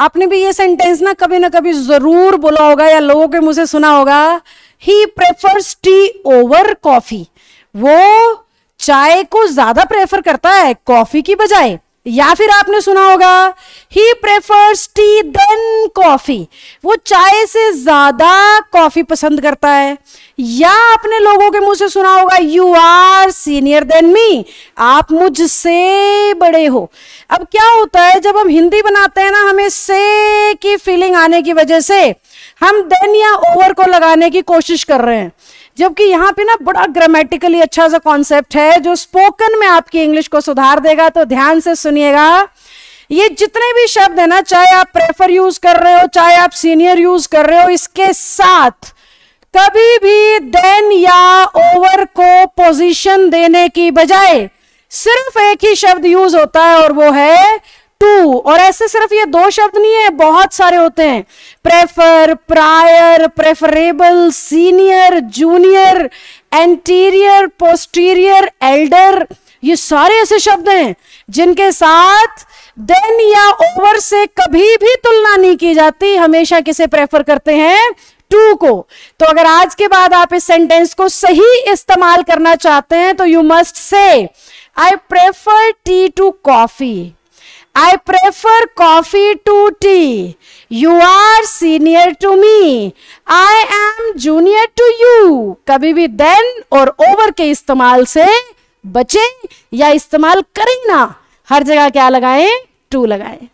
आपने भी ये सेंटेंस ना कभी ना कभी जरूर बोला होगा या लोगों के मुझे सुना होगा he prefers tea over coffee वो चाय को ज्यादा प्रेफर करता है कॉफी की बजाय या फिर आपने सुना होगा he prefers tea then coffee वो चाय से ज्यादा कॉफी पसंद करता है या आपने लोगों के मुंह से सुना होगा you are senior than me आप मुझसे बड़े हो अब क्या होता है जब हम हिंदी बनाते हैं ना हमें से की फीलिंग आने की वजह से हम देन या ओवर को लगाने की कोशिश कर रहे हैं जबकि यहाँ पे ना बड़ा ग्रामेटिकली अच्छा सा कॉन्सेप्ट है जो स्पोकन में आपकी इंग्लिश को सुधार देगा तो ध्यान से सुनिएगा ये जितने भी शब्द है ना चाहे आप प्रेफर यूज कर रहे हो चाहे आप सीनियर यूज कर रहे हो इसके साथ कभी भी देन या ओवर को पोजीशन देने की बजाय सिर्फ एक ही शब्द यूज होता है और वो है टू और ऐसे सिर्फ ये दो शब्द नहीं है बहुत सारे होते हैं prefer prior preferable senior junior anterior posterior elder ये सारे ऐसे शब्द हैं जिनके साथ देन या ओवर से कभी भी तुलना नहीं की जाती हमेशा किसे प्रेफर करते हैं टू को तो अगर आज के बाद आप इस सेंटेंस को सही इस्तेमाल करना चाहते हैं तो you must say I prefer tea to coffee I prefer coffee to tea. You are senior to me. I am junior to you. कभी भी then और over के इस्तेमाल से बचें या इस्तेमाल करें ना हर जगह क्या लगाएं टू लगाएं